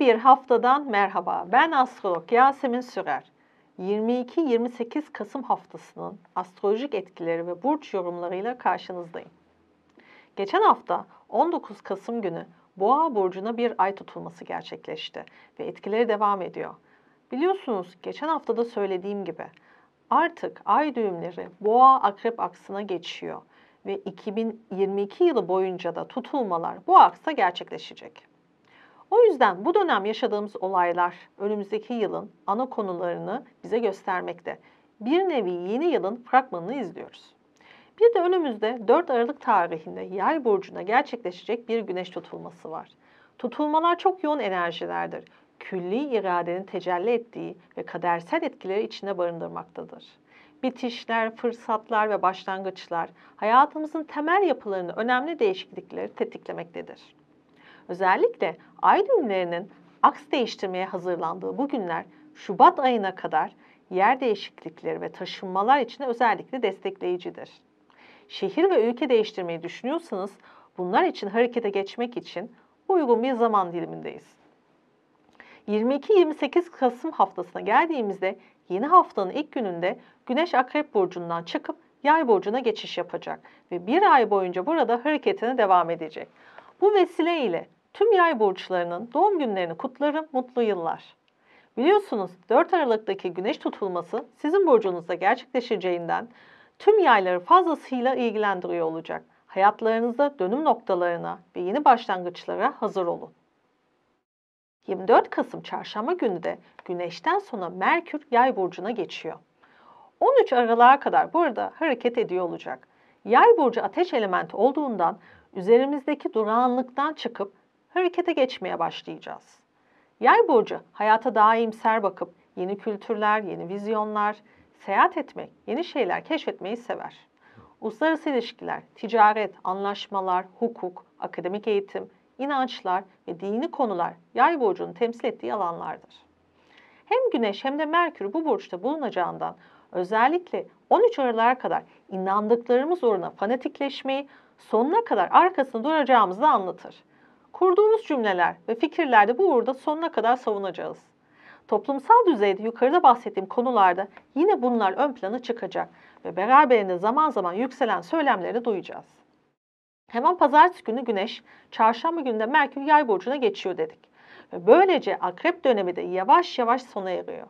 bir haftadan merhaba. Ben astrolog Yasemin Sürer. 22-28 Kasım haftasının astrolojik etkileri ve burç yorumlarıyla karşınızdayım. Geçen hafta 19 Kasım günü Boğa burcuna bir ay tutulması gerçekleşti ve etkileri devam ediyor. Biliyorsunuz geçen hafta da söylediğim gibi artık ay düğümleri Boğa Akrep aksına geçiyor ve 2022 yılı boyunca da tutulmalar bu aksa gerçekleşecek. O yüzden bu dönem yaşadığımız olaylar önümüzdeki yılın ana konularını bize göstermekte. Bir nevi yeni yılın fragmanını izliyoruz. Bir de önümüzde 4 Aralık tarihinde Yay burcuna gerçekleşecek bir güneş tutulması var. Tutulmalar çok yoğun enerjilerdir. Külli iradenin tecelli ettiği ve kadersel etkileri içinde barındırmaktadır. Bitişler, fırsatlar ve başlangıçlar hayatımızın temel yapılarını önemli değişiklikleri tetiklemektedir. Özellikle ay düğümlerinin aks değiştirmeye hazırlandığı bu günler Şubat ayına kadar yer değişiklikleri ve taşınmalar için özellikle destekleyicidir. Şehir ve ülke değiştirmeyi düşünüyorsanız bunlar için harekete geçmek için uygun bir zaman dilimindeyiz. 22-28 Kasım haftasına geldiğimizde yeni haftanın ilk gününde Güneş Akrep Burcu'ndan çıkıp Yay Burcu'na geçiş yapacak ve bir ay boyunca burada hareketine devam edecek. Bu vesileyle Tüm yay burçlarının doğum günlerini kutlarım, mutlu yıllar. Biliyorsunuz 4 Aralık'taki güneş tutulması sizin burcunuzda gerçekleşeceğinden tüm yayları fazlasıyla ilgilendiriyor olacak. Hayatlarınızda dönüm noktalarına ve yeni başlangıçlara hazır olun. 24 Kasım çarşamba günü de güneşten sonra Merkür yay burcuna geçiyor. 13 Aralık'a kadar burada hareket ediyor olacak. Yay burcu ateş elementi olduğundan üzerimizdeki durağanlıktan çıkıp harekete geçmeye başlayacağız. Yay burcu hayata daha iyimser bakıp yeni kültürler, yeni vizyonlar, seyahat etmek, yeni şeyler keşfetmeyi sever. Uluslararası ilişkiler, ticaret, anlaşmalar, hukuk, akademik eğitim, inançlar ve dini konular yay burcunun temsil ettiği alanlardır. Hem Güneş hem de Merkür bu burçta bulunacağından özellikle 13 Aralık'a kadar inandıklarımız uğruna fanatikleşmeyi sonuna kadar arkasını duracağımızı anlatır. Kurduğumuz cümleler ve fikirlerde bu uğurda sonuna kadar savunacağız. Toplumsal düzeyde yukarıda bahsettiğim konularda yine bunlar ön plana çıkacak ve beraberinde zaman zaman yükselen söylemleri duyacağız. Hemen pazartesi günü güneş, çarşamba günü de Merkür yay burcuna geçiyor dedik. Ve böylece akrep dönemi de yavaş yavaş sona eriyor.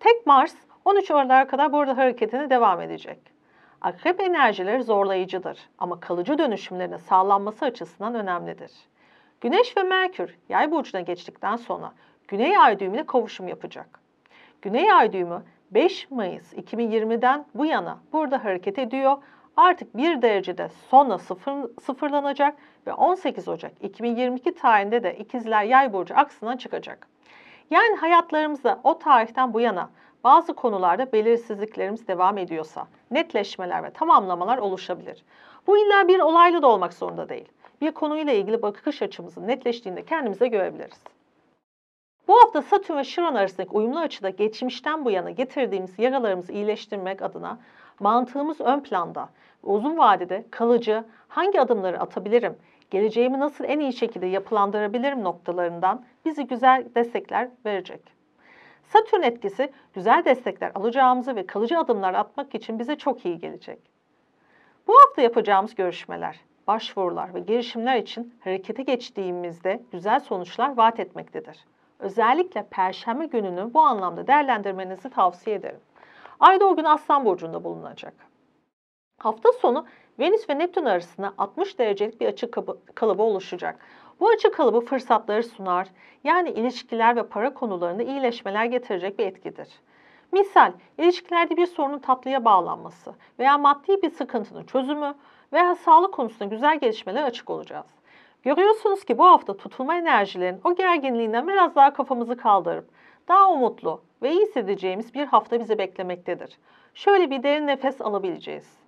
Tek Mars 13 Aralık'a kadar burada hareketine devam edecek. Akrep enerjileri zorlayıcıdır ama kalıcı dönüşümlerine sağlanması açısından önemlidir. Güneş ve Merkür yay burcuna geçtikten sonra Güney Ay düğümüne kavuşum yapacak. Güney Ay düğümü 5 Mayıs 2020'den bu yana burada hareket ediyor. Artık 1 derecede sonra sıfır, sıfırlanacak ve 18 Ocak 2022 tarihinde de ikizler yay burcu aksına çıkacak. Yani hayatlarımızda o tarihten bu yana bazı konularda belirsizliklerimiz devam ediyorsa netleşmeler ve tamamlamalar oluşabilir. Bu illa bir olaylı da olmak zorunda değil bir konuyla ilgili bakış açımızın netleştiğinde kendimize görebiliriz. Bu hafta Satürn ve Şiron arasındaki uyumlu açıda geçmişten bu yana getirdiğimiz yaralarımızı iyileştirmek adına mantığımız ön planda uzun vadede kalıcı hangi adımları atabilirim, geleceğimi nasıl en iyi şekilde yapılandırabilirim noktalarından bizi güzel destekler verecek. Satürn etkisi güzel destekler alacağımızı ve kalıcı adımlar atmak için bize çok iyi gelecek. Bu hafta yapacağımız görüşmeler başvurular ve girişimler için harekete geçtiğimizde güzel sonuçlar vaat etmektedir. Özellikle perşembe gününü bu anlamda değerlendirmenizi tavsiye ederim. Ay da gün Aslan Burcu'nda bulunacak. Hafta sonu Venüs ve Neptün arasında 60 derecelik bir açı kalıbı oluşacak. Bu açı kalıbı fırsatları sunar, yani ilişkiler ve para konularında iyileşmeler getirecek bir etkidir. Misal, ilişkilerde bir sorunun tatlıya bağlanması veya maddi bir sıkıntının çözümü, veya sağlık konusunda güzel gelişmeler açık olacağız. Görüyorsunuz ki bu hafta tutulma enerjilerin o gerginliğinden biraz daha kafamızı kaldırıp daha umutlu ve iyi hissedeceğimiz bir hafta bizi beklemektedir. Şöyle bir derin nefes alabileceğiz.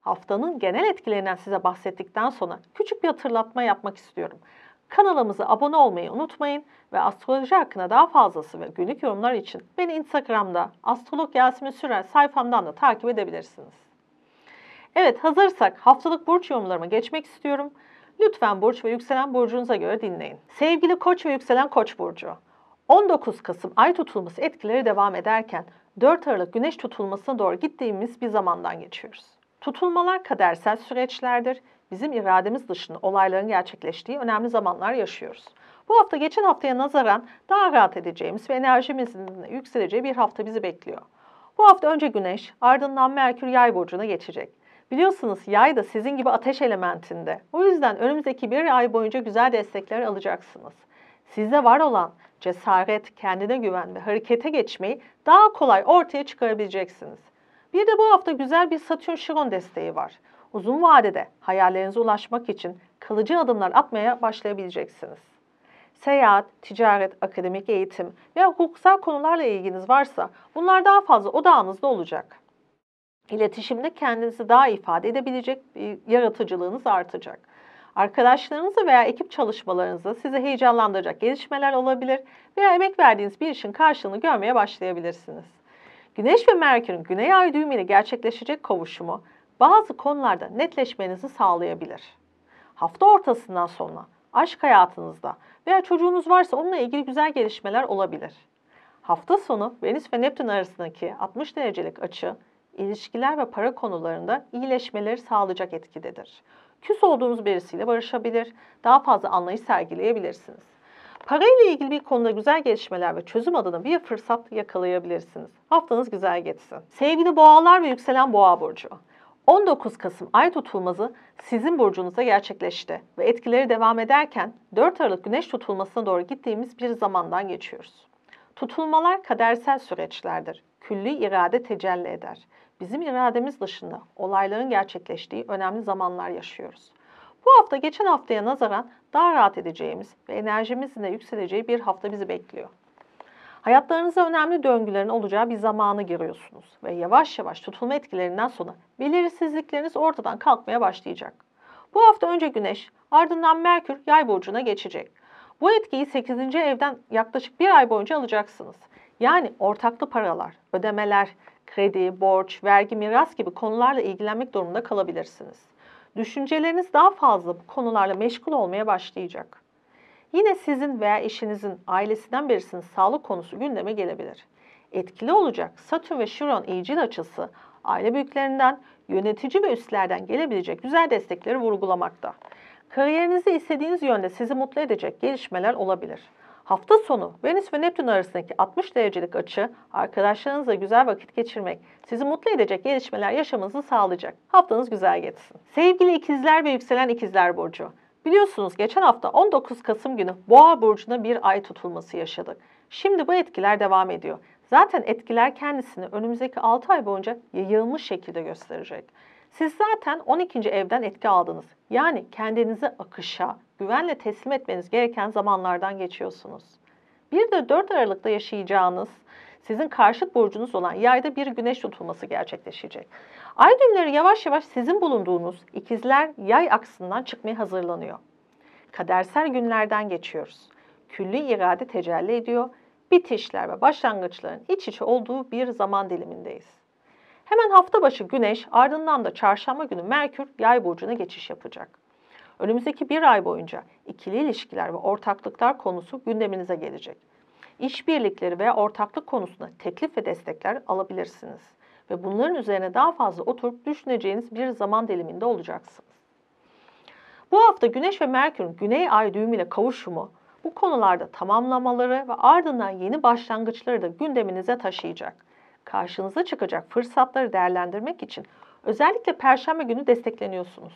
Haftanın genel etkilerinden size bahsettikten sonra küçük bir hatırlatma yapmak istiyorum. Kanalımıza abone olmayı unutmayın ve astroloji hakkında daha fazlası ve günlük yorumlar için beni Instagram'da Astrolog Yasemin Sürer sayfamdan da takip edebilirsiniz. Evet hazırsak haftalık burç yorumlarıma geçmek istiyorum. Lütfen burç ve yükselen burcunuza göre dinleyin. Sevgili koç ve yükselen koç burcu. 19 Kasım ay tutulması etkileri devam ederken 4 Aralık güneş tutulmasına doğru gittiğimiz bir zamandan geçiyoruz. Tutulmalar kadersel süreçlerdir. Bizim irademiz dışında olayların gerçekleştiği önemli zamanlar yaşıyoruz. Bu hafta geçen haftaya nazaran daha rahat edeceğimiz ve enerjimizin yükseleceği bir hafta bizi bekliyor. Bu hafta önce Güneş, ardından Merkür Yay burcuna geçecek. Biliyorsunuz yay da sizin gibi ateş elementinde. O yüzden önümüzdeki bir ay boyunca güzel destekler alacaksınız. Sizde var olan cesaret, kendine güven ve harekete geçmeyi daha kolay ortaya çıkarabileceksiniz. Bir de bu hafta güzel bir Satürn Şiron desteği var. Uzun vadede hayallerinize ulaşmak için kalıcı adımlar atmaya başlayabileceksiniz. Seyahat, ticaret, akademik eğitim veya hukuksal konularla ilginiz varsa bunlar daha fazla odağınızda olacak. İletişimde kendinizi daha ifade edebilecek, yaratıcılığınız artacak. Arkadaşlarınızı veya ekip çalışmalarınızda sizi heyecanlandıracak gelişmeler olabilir veya emek verdiğiniz bir işin karşılığını görmeye başlayabilirsiniz. Güneş ve Merkür'ün Güney Ay düğümü ile gerçekleşecek kavuşumu bazı konularda netleşmenizi sağlayabilir. Hafta ortasından sonra aşk hayatınızda veya çocuğunuz varsa onunla ilgili güzel gelişmeler olabilir. Hafta sonu Venüs ve Neptün arasındaki 60 derecelik açı ilişkiler ve para konularında iyileşmeleri sağlayacak etkidedir. Küs olduğunuz birisiyle barışabilir, daha fazla anlayış sergileyebilirsiniz. Para ile ilgili bir konuda güzel gelişmeler ve çözüm adına bir fırsat yakalayabilirsiniz. Haftanız güzel geçsin. Sevgili boğalar ve yükselen boğa burcu. 19 Kasım ay tutulması sizin burcunuzda gerçekleşti ve etkileri devam ederken 4 Aralık güneş tutulmasına doğru gittiğimiz bir zamandan geçiyoruz. Tutulmalar kadersel süreçlerdir. Külli irade tecelli eder bizim irademiz dışında olayların gerçekleştiği önemli zamanlar yaşıyoruz. Bu hafta geçen haftaya nazaran daha rahat edeceğimiz ve enerjimizin de yükseleceği bir hafta bizi bekliyor. Hayatlarınızda önemli döngülerin olacağı bir zamanı giriyorsunuz ve yavaş yavaş tutulma etkilerinden sonra belirsizlikleriniz ortadan kalkmaya başlayacak. Bu hafta önce Güneş, ardından Merkür Yay burcuna geçecek. Bu etkiyi 8. evden yaklaşık bir ay boyunca alacaksınız. Yani ortaklı paralar, ödemeler, kredi, borç, vergi, miras gibi konularla ilgilenmek durumunda kalabilirsiniz. Düşünceleriniz daha fazla bu konularla meşgul olmaya başlayacak. Yine sizin veya eşinizin ailesinden birisinin sağlık konusu gündeme gelebilir. Etkili olacak Satürn ve Şiron iyicil açısı aile büyüklerinden, yönetici ve üstlerden gelebilecek güzel destekleri vurgulamakta. Kariyerinizde istediğiniz yönde sizi mutlu edecek gelişmeler olabilir. Hafta sonu Venüs ve Neptün arasındaki 60 derecelik açı arkadaşlarınızla güzel vakit geçirmek, sizi mutlu edecek gelişmeler yaşamınızı sağlayacak. Haftanız güzel geçsin. Sevgili ikizler ve yükselen ikizler burcu. Biliyorsunuz geçen hafta 19 Kasım günü Boğa burcuna bir ay tutulması yaşadık. Şimdi bu etkiler devam ediyor. Zaten etkiler kendisini önümüzdeki 6 ay boyunca yayılmış şekilde gösterecek. Siz zaten 12. evden etki aldınız. Yani kendinizi akışa, güvenle teslim etmeniz gereken zamanlardan geçiyorsunuz. Bir de 4 Aralık'ta yaşayacağınız sizin karşıt burcunuz olan yayda bir güneş tutulması gerçekleşecek. Ay düğümleri yavaş yavaş sizin bulunduğunuz ikizler yay aksından çıkmaya hazırlanıyor. Kadersel günlerden geçiyoruz. Külli irade tecelli ediyor. Bitişler ve başlangıçların iç içe olduğu bir zaman dilimindeyiz. Hemen hafta başı Güneş ardından da çarşamba günü Merkür yay burcuna geçiş yapacak. Önümüzdeki bir ay boyunca ikili ilişkiler ve ortaklıklar konusu gündeminize gelecek. İşbirlikleri veya ortaklık konusunda teklif ve destekler alabilirsiniz ve bunların üzerine daha fazla oturup düşüneceğiniz bir zaman diliminde olacaksınız. Bu hafta Güneş ve Merkür'ün Güney Ay düğümüyle kavuşumu bu konularda tamamlamaları ve ardından yeni başlangıçları da gündeminize taşıyacak karşınıza çıkacak fırsatları değerlendirmek için özellikle perşembe günü destekleniyorsunuz.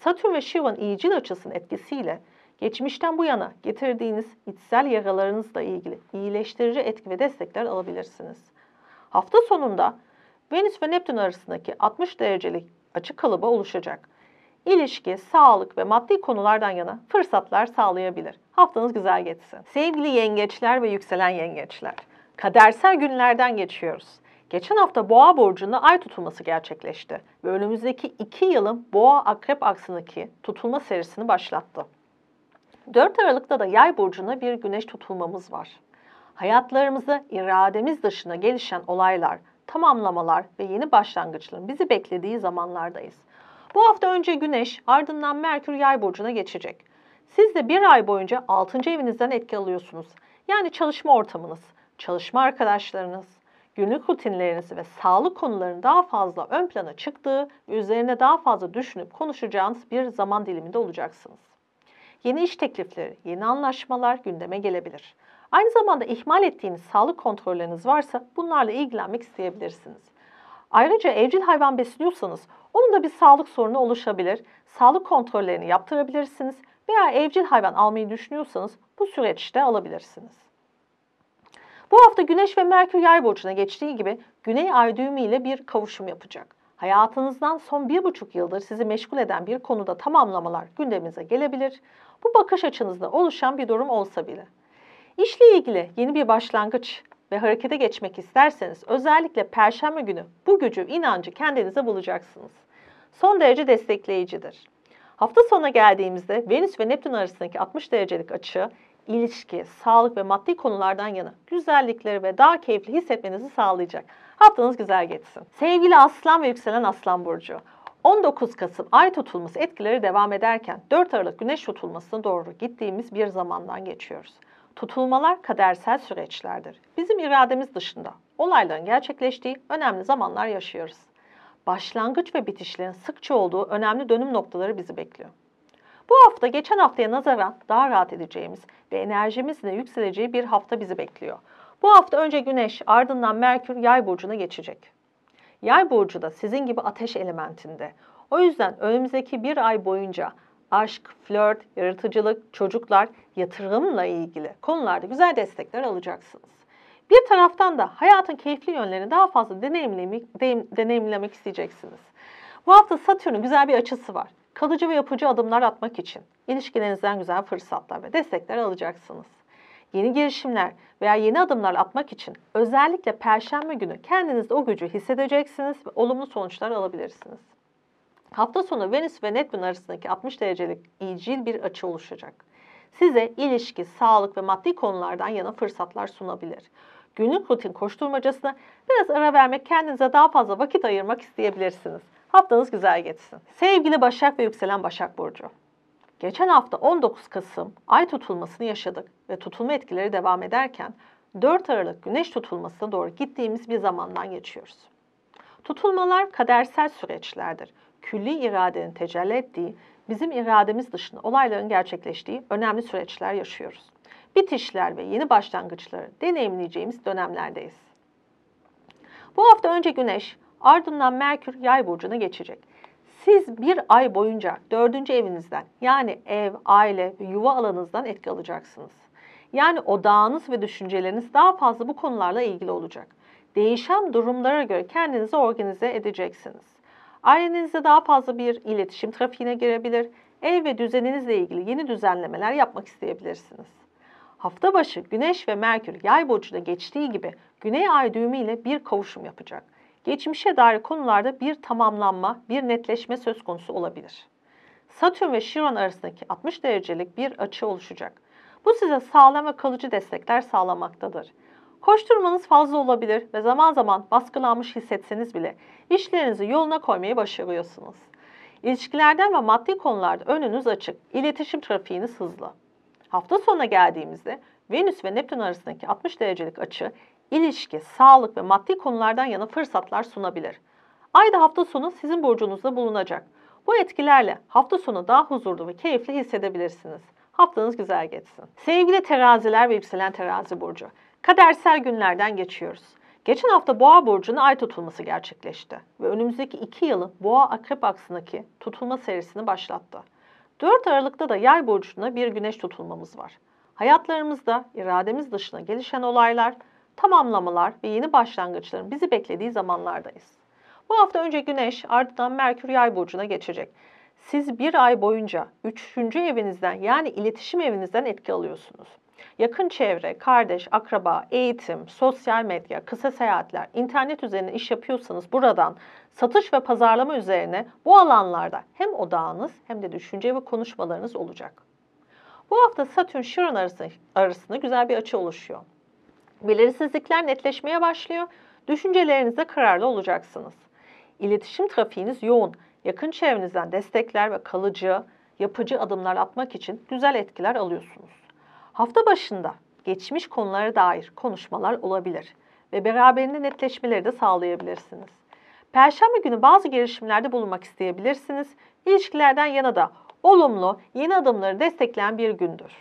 Satürn ve Şivan iyicil açısının etkisiyle geçmişten bu yana getirdiğiniz içsel yaralarınızla ilgili iyileştirici etki ve destekler alabilirsiniz. Hafta sonunda Venüs ve Neptün arasındaki 60 derecelik açı kalıba oluşacak. İlişki, sağlık ve maddi konulardan yana fırsatlar sağlayabilir. Haftanız güzel geçsin. Sevgili yengeçler ve yükselen yengeçler. Kadersel günlerden geçiyoruz. Geçen hafta boğa burcunda ay tutulması gerçekleşti ve önümüzdeki 2 yılın boğa akrep aksındaki tutulma serisini başlattı. 4 Aralık'ta da yay burcuna bir güneş tutulmamız var. Hayatlarımızı irademiz dışına gelişen olaylar, tamamlamalar ve yeni başlangıçların bizi beklediği zamanlardayız. Bu hafta önce güneş ardından merkür yay burcuna geçecek. Siz de bir ay boyunca 6. evinizden etki alıyorsunuz. Yani çalışma ortamınız, çalışma arkadaşlarınız, günlük rutinleriniz ve sağlık konularının daha fazla ön plana çıktığı ve üzerine daha fazla düşünüp konuşacağınız bir zaman diliminde olacaksınız. Yeni iş teklifleri, yeni anlaşmalar gündeme gelebilir. Aynı zamanda ihmal ettiğiniz sağlık kontrolleriniz varsa bunlarla ilgilenmek isteyebilirsiniz. Ayrıca evcil hayvan besliyorsanız onun da bir sağlık sorunu oluşabilir. Sağlık kontrollerini yaptırabilirsiniz veya evcil hayvan almayı düşünüyorsanız bu süreçte alabilirsiniz. Bu hafta Güneş ve Merkür Yay burcuna geçtiği gibi Güney Ay düğümü ile bir kavuşum yapacak. Hayatınızdan son bir buçuk yıldır sizi meşgul eden bir konuda tamamlamalar gündeminize gelebilir. Bu bakış açınızda oluşan bir durum olsa bile. İşle ilgili yeni bir başlangıç ve harekete geçmek isterseniz özellikle perşembe günü bu gücü, inancı kendinize bulacaksınız. Son derece destekleyicidir. Hafta sonuna geldiğimizde Venüs ve Neptün arasındaki 60 derecelik açı ilişki, sağlık ve maddi konulardan yana güzellikleri ve daha keyifli hissetmenizi sağlayacak. Haftanız güzel geçsin. Sevgili Aslan ve Yükselen Aslan Burcu. 19 Kasım ay tutulması etkileri devam ederken 4 Aralık güneş tutulmasına doğru gittiğimiz bir zamandan geçiyoruz. Tutulmalar kadersel süreçlerdir. Bizim irademiz dışında olayların gerçekleştiği önemli zamanlar yaşıyoruz. Başlangıç ve bitişlerin sıkça olduğu önemli dönüm noktaları bizi bekliyor. Bu hafta geçen haftaya nazaran daha rahat edeceğimiz ve enerjimizin de yükseleceği bir hafta bizi bekliyor. Bu hafta önce Güneş ardından Merkür Yay burcuna geçecek. Yay burcu da sizin gibi ateş elementinde. O yüzden önümüzdeki bir ay boyunca aşk, flört, yaratıcılık, çocuklar, yatırımla ilgili konularda güzel destekler alacaksınız. Bir taraftan da hayatın keyifli yönlerini daha fazla deneyimlemek, deneyimlemek isteyeceksiniz. Bu hafta Satürn'ün güzel bir açısı var. Kalıcı ve yapıcı adımlar atmak için ilişkilerinizden güzel fırsatlar ve destekler alacaksınız. Yeni girişimler veya yeni adımlar atmak için özellikle perşembe günü kendinizde o gücü hissedeceksiniz ve olumlu sonuçlar alabilirsiniz. Hafta sonu Venüs ve Neptün arasındaki 60 derecelik iyicil bir açı oluşacak. Size ilişki, sağlık ve maddi konulardan yana fırsatlar sunabilir. Günlük rutin koşturmacasına biraz ara vermek kendinize daha fazla vakit ayırmak isteyebilirsiniz. Haftanız güzel geçsin. Sevgili Başak ve yükselen Başak Burcu. Geçen hafta 19 Kasım ay tutulmasını yaşadık ve tutulma etkileri devam ederken 4 Aralık güneş tutulmasına doğru gittiğimiz bir zamandan geçiyoruz. Tutulmalar kadersel süreçlerdir. Külli iradenin tecelli ettiği, bizim irademiz dışında olayların gerçekleştiği önemli süreçler yaşıyoruz. Bitişler ve yeni başlangıçları deneyimleyeceğimiz dönemlerdeyiz. Bu hafta önce Güneş Ardından Merkür yay burcuna geçecek. Siz bir ay boyunca dördüncü evinizden yani ev, aile ve yuva alanınızdan etki alacaksınız. Yani odağınız ve düşünceleriniz daha fazla bu konularla ilgili olacak. Değişen durumlara göre kendinizi organize edeceksiniz. Ailenizde daha fazla bir iletişim trafiğine girebilir, ev ve düzeninizle ilgili yeni düzenlemeler yapmak isteyebilirsiniz. Hafta başı Güneş ve Merkür yay burcuna geçtiği gibi Güney ay düğümü ile bir kavuşum yapacak geçmişe dair konularda bir tamamlanma, bir netleşme söz konusu olabilir. Satürn ve Şiron arasındaki 60 derecelik bir açı oluşacak. Bu size sağlam ve kalıcı destekler sağlamaktadır. Koşturmanız fazla olabilir ve zaman zaman baskılanmış hissetseniz bile işlerinizi yoluna koymayı başarıyorsunuz. İlişkilerden ve maddi konularda önünüz açık, iletişim trafiğiniz hızlı. Hafta sonuna geldiğimizde Venüs ve Neptün arasındaki 60 derecelik açı ilişki, sağlık ve maddi konulardan yana fırsatlar sunabilir. Ay da hafta sonu sizin burcunuzda bulunacak. Bu etkilerle hafta sonu daha huzurlu ve keyifli hissedebilirsiniz. Haftanız güzel geçsin. Sevgili teraziler ve yükselen terazi burcu. Kadersel günlerden geçiyoruz. Geçen hafta boğa Burcu'nun ay tutulması gerçekleşti ve önümüzdeki iki yılın boğa akrep aksındaki tutulma serisini başlattı. 4 Aralık'ta da yay burcuna bir güneş tutulmamız var. Hayatlarımızda irademiz dışına gelişen olaylar, tamamlamalar ve yeni başlangıçların bizi beklediği zamanlardayız. Bu hafta önce Güneş ardından Merkür Yay burcuna geçecek. Siz bir ay boyunca üçüncü evinizden yani iletişim evinizden etki alıyorsunuz. Yakın çevre, kardeş, akraba, eğitim, sosyal medya, kısa seyahatler, internet üzerine iş yapıyorsanız buradan satış ve pazarlama üzerine bu alanlarda hem odağınız hem de düşünce ve konuşmalarınız olacak. Bu hafta Satürn Şiron arasında güzel bir açı oluşuyor. Belirsizlikler netleşmeye başlıyor. Düşüncelerinize kararlı olacaksınız. İletişim trafiğiniz yoğun. Yakın çevrenizden destekler ve kalıcı, yapıcı adımlar atmak için güzel etkiler alıyorsunuz. Hafta başında geçmiş konulara dair konuşmalar olabilir ve beraberinde netleşmeleri de sağlayabilirsiniz. Perşembe günü bazı girişimlerde bulunmak isteyebilirsiniz. İlişkilerden yana da olumlu, yeni adımları destekleyen bir gündür.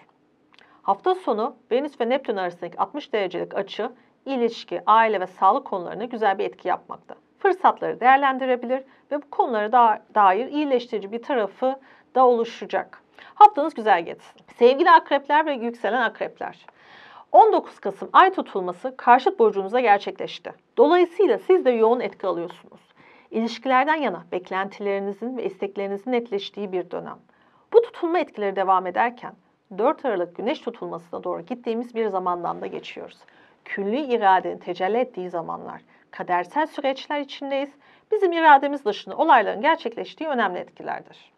Hafta sonu Venüs ve Neptün arasındaki 60 derecelik açı ilişki, aile ve sağlık konularına güzel bir etki yapmakta. Fırsatları değerlendirebilir ve bu konulara da, dair iyileştirici bir tarafı da oluşacak. Haftanız güzel geçsin. Sevgili akrepler ve yükselen akrepler. 19 Kasım ay tutulması karşıt burcunuza gerçekleşti. Dolayısıyla siz de yoğun etki alıyorsunuz. İlişkilerden yana beklentilerinizin ve isteklerinizin netleştiği bir dönem. Bu tutulma etkileri devam ederken 4 Aralık güneş tutulmasına doğru gittiğimiz bir zamandan da geçiyoruz. Külli iradenin tecelli ettiği zamanlar, kadersel süreçler içindeyiz. Bizim irademiz dışında olayların gerçekleştiği önemli etkilerdir.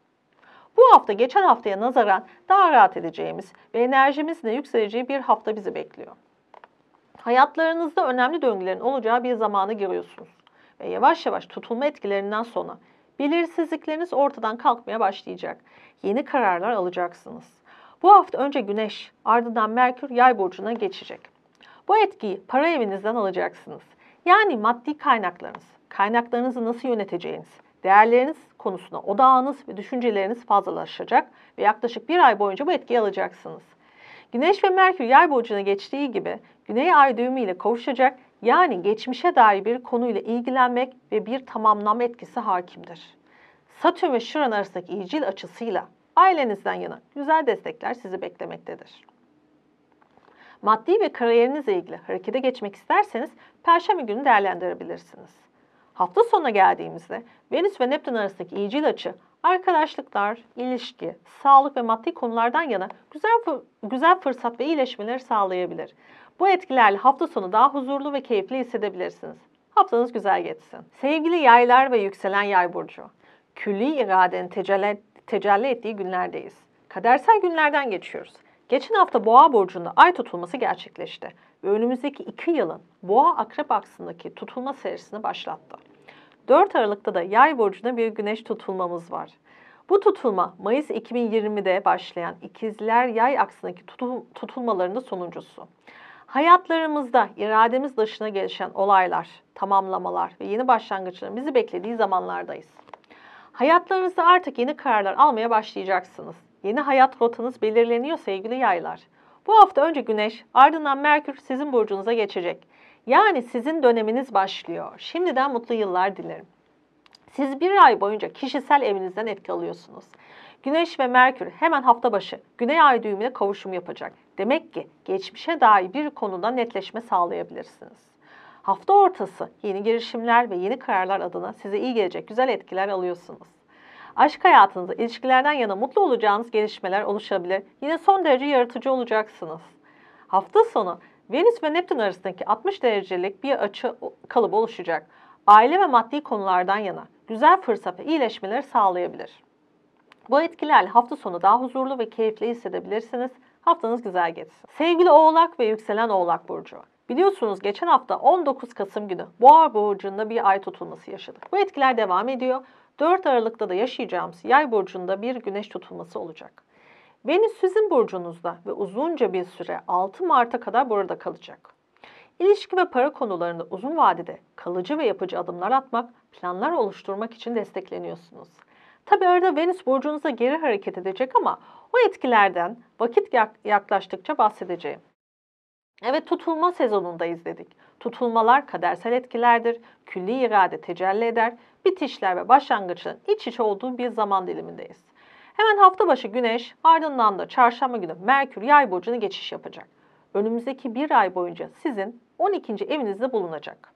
Bu hafta geçen haftaya nazaran daha rahat edeceğimiz ve enerjimizin de yükseleceği bir hafta bizi bekliyor. Hayatlarınızda önemli döngülerin olacağı bir zamanı giriyorsunuz ve yavaş yavaş tutulma etkilerinden sonra belirsizlikleriniz ortadan kalkmaya başlayacak. Yeni kararlar alacaksınız. Bu hafta önce Güneş, ardından Merkür Yay burcuna geçecek. Bu etkiyi para evinizden alacaksınız. Yani maddi kaynaklarınız, kaynaklarınızı nasıl yöneteceğiniz, değerleriniz konusuna odağınız ve düşünceleriniz fazlalaşacak ve yaklaşık bir ay boyunca bu etkiyi alacaksınız. Güneş ve Merkür yay burcuna geçtiği gibi Güney ay düğümü ile kavuşacak yani geçmişe dair bir konuyla ilgilenmek ve bir tamamlama etkisi hakimdir. Satürn ve Şiron arasındaki iyicil açısıyla Ailenizden yana güzel destekler sizi beklemektedir. Maddi ve kariyerinizle ilgili harekete geçmek isterseniz perşembe günü değerlendirebilirsiniz. Hafta sonuna geldiğimizde Venüs ve Neptün arasındaki iyicil açı arkadaşlıklar, ilişki, sağlık ve maddi konulardan yana güzel güzel fırsat ve iyileşmeleri sağlayabilir. Bu etkilerle hafta sonu daha huzurlu ve keyifli hissedebilirsiniz. Haftanız güzel geçsin. Sevgili yaylar ve yükselen yay burcu, külli iradenin tecelli tecelli ettiği günlerdeyiz. Kadersel günlerden geçiyoruz. Geçen hafta boğa burcunda ay tutulması gerçekleşti ve önümüzdeki iki yılın boğa akrep aksındaki tutulma serisini başlattı. 4 Aralık'ta da yay burcunda bir güneş tutulmamız var. Bu tutulma Mayıs 2020'de başlayan ikizler yay aksındaki tutul tutulmaların da sonuncusu. Hayatlarımızda irademiz dışına gelişen olaylar, tamamlamalar ve yeni başlangıçların bizi beklediği zamanlardayız. Hayatlarınızda artık yeni kararlar almaya başlayacaksınız. Yeni hayat rotanız belirleniyor sevgili yaylar. Bu hafta önce Güneş, ardından Merkür sizin burcunuza geçecek. Yani sizin döneminiz başlıyor. Şimdiden mutlu yıllar dilerim. Siz bir ay boyunca kişisel evinizden etki alıyorsunuz. Güneş ve Merkür hemen hafta başı Güney Ay düğümüne kavuşum yapacak. Demek ki geçmişe dair bir konuda netleşme sağlayabilirsiniz. Hafta ortası yeni girişimler ve yeni kararlar adına size iyi gelecek güzel etkiler alıyorsunuz. Aşk hayatınızda ilişkilerden yana mutlu olacağınız gelişmeler oluşabilir. Yine son derece yaratıcı olacaksınız. Hafta sonu Venüs ve Neptün arasındaki 60 derecelik bir açı kalıbı oluşacak. Aile ve maddi konulardan yana güzel fırsat ve iyileşmeleri sağlayabilir. Bu etkilerle hafta sonu daha huzurlu ve keyifli hissedebilirsiniz. Haftanız güzel geçsin. Sevgili Oğlak ve Yükselen Oğlak Burcu. Biliyorsunuz geçen hafta 19 Kasım günü Boğa burcunda bir ay tutulması yaşadık. Bu etkiler devam ediyor. 4 Aralık'ta da yaşayacağımız Yay burcunda bir güneş tutulması olacak. Venüs sizin burcunuzda ve uzunca bir süre 6 Mart'a kadar burada kalacak. İlişki ve para konularında uzun vadede kalıcı ve yapıcı adımlar atmak, planlar oluşturmak için destekleniyorsunuz. Tabi arada Venüs burcunuza geri hareket edecek ama o etkilerden vakit yaklaştıkça bahsedeceğim. Evet tutulma sezonunda izledik. Tutulmalar kadersel etkilerdir, külli irade tecelli eder, bitişler ve başlangıçların iç içe olduğu bir zaman dilimindeyiz. Hemen hafta başı Güneş, ardından da çarşamba günü Merkür Yay burcunu geçiş yapacak. Önümüzdeki bir ay boyunca sizin 12. evinizde bulunacak.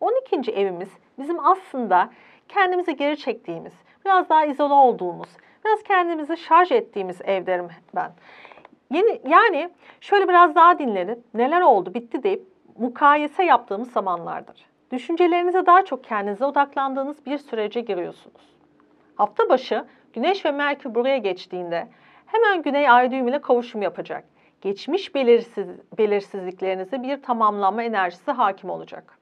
12. evimiz bizim aslında kendimizi geri çektiğimiz, biraz daha izole olduğumuz, biraz kendimizi şarj ettiğimiz evlerim ben. Yeni, yani şöyle biraz daha dinlenip neler oldu bitti deyip mukayese yaptığımız zamanlardır. Düşüncelerinize daha çok kendinize odaklandığınız bir sürece giriyorsunuz. Hafta başı Güneş ve Merkür buraya geçtiğinde hemen Güney Ay düğümüne kavuşum yapacak. Geçmiş belirsiz, belirsizliklerinize bir tamamlanma enerjisi hakim olacak.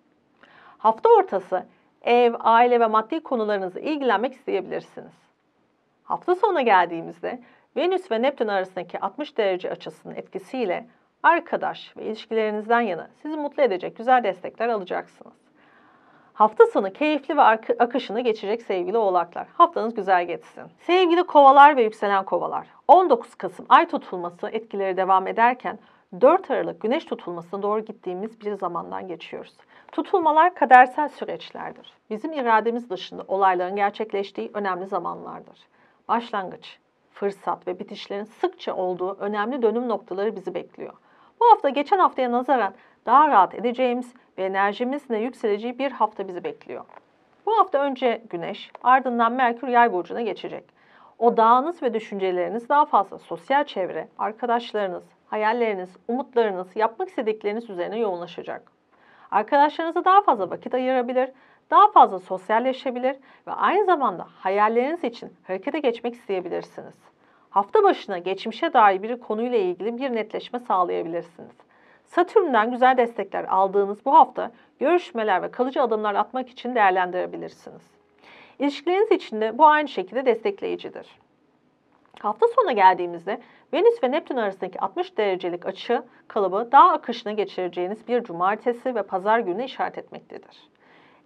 Hafta ortası ev, aile ve maddi konularınızı ilgilenmek isteyebilirsiniz. Hafta sonuna geldiğimizde Venüs ve Neptün arasındaki 60 derece açısının etkisiyle arkadaş ve ilişkilerinizden yana sizi mutlu edecek güzel destekler alacaksınız. Hafta sonu keyifli ve akışını geçecek sevgili oğlaklar. Haftanız güzel geçsin. Sevgili kovalar ve yükselen kovalar. 19 Kasım ay tutulması etkileri devam ederken 4 Aralık güneş tutulmasına doğru gittiğimiz bir zamandan geçiyoruz. Tutulmalar kadersel süreçlerdir. Bizim irademiz dışında olayların gerçekleştiği önemli zamanlardır. Başlangıç, fırsat ve bitişlerin sıkça olduğu önemli dönüm noktaları bizi bekliyor. Bu hafta geçen haftaya nazaran daha rahat edeceğimiz ve enerjimizle yükseleceği bir hafta bizi bekliyor. Bu hafta önce Güneş, ardından Merkür Yay burcuna geçecek. Odağınız ve düşünceleriniz daha fazla sosyal çevre, arkadaşlarınız, hayalleriniz, umutlarınız, yapmak istedikleriniz üzerine yoğunlaşacak. Arkadaşlarınıza daha fazla vakit ayırabilir, daha fazla sosyalleşebilir ve aynı zamanda hayalleriniz için harekete geçmek isteyebilirsiniz. Hafta başına geçmişe dair bir konuyla ilgili bir netleşme sağlayabilirsiniz. Satürn'den güzel destekler aldığınız bu hafta görüşmeler ve kalıcı adımlar atmak için değerlendirebilirsiniz. İlişkileriniz için de bu aynı şekilde destekleyicidir. Hafta sonuna geldiğimizde Venüs ve Neptün arasındaki 60 derecelik açı kalıbı daha akışına geçireceğiniz bir cumartesi ve pazar gününe işaret etmektedir.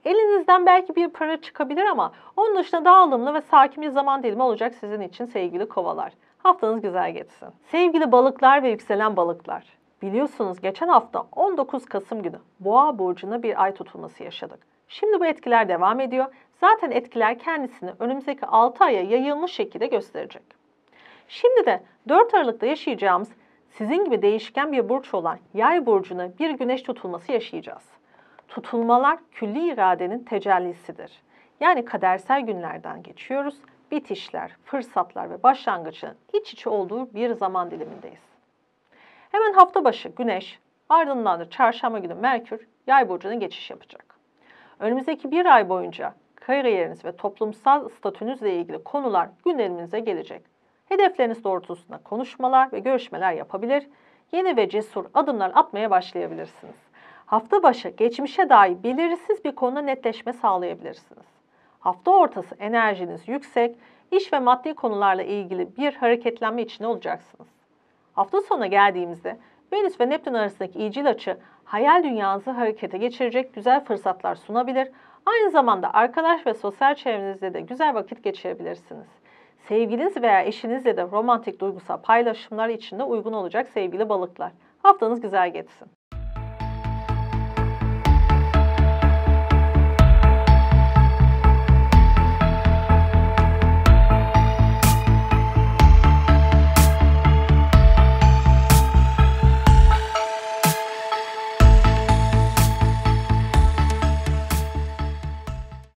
Elinizden belki bir para çıkabilir ama onun dışında daha ve sakin bir zaman dilimi olacak sizin için sevgili kovalar. Haftanız güzel geçsin. Sevgili balıklar ve yükselen balıklar. Biliyorsunuz geçen hafta 19 Kasım günü Boğa burcuna bir ay tutulması yaşadık. Şimdi bu etkiler devam ediyor. Zaten etkiler kendisini önümüzdeki 6 aya yayılmış şekilde gösterecek. Şimdi de 4 Aralık'ta yaşayacağımız sizin gibi değişken bir burç olan Yay burcuna bir güneş tutulması yaşayacağız. Tutulmalar külli iradenin tecellisidir. Yani kadersel günlerden geçiyoruz. Bitişler, fırsatlar ve başlangıçların iç içe olduğu bir zaman dilimindeyiz. Hemen hafta başı Güneş, ardından da çarşamba günü Merkür Yay burcuna geçiş yapacak. Önümüzdeki bir ay boyunca kariyeriniz ve toplumsal statünüzle ilgili konular gündeminize gelecek. Hedefleriniz doğrultusunda konuşmalar ve görüşmeler yapabilir, yeni ve cesur adımlar atmaya başlayabilirsiniz. Hafta başı geçmişe dair belirsiz bir konuda netleşme sağlayabilirsiniz. Hafta ortası enerjiniz yüksek, iş ve maddi konularla ilgili bir hareketlenme içinde olacaksınız. Hafta sonuna geldiğimizde Venüs ve Neptün arasındaki iyicil açı hayal dünyanızı harekete geçirecek güzel fırsatlar sunabilir. Aynı zamanda arkadaş ve sosyal çevrenizde de güzel vakit geçirebilirsiniz. Sevgiliniz veya eşinizle de romantik duygusal paylaşımlar içinde uygun olacak sevgili balıklar. Haftanız güzel geçsin.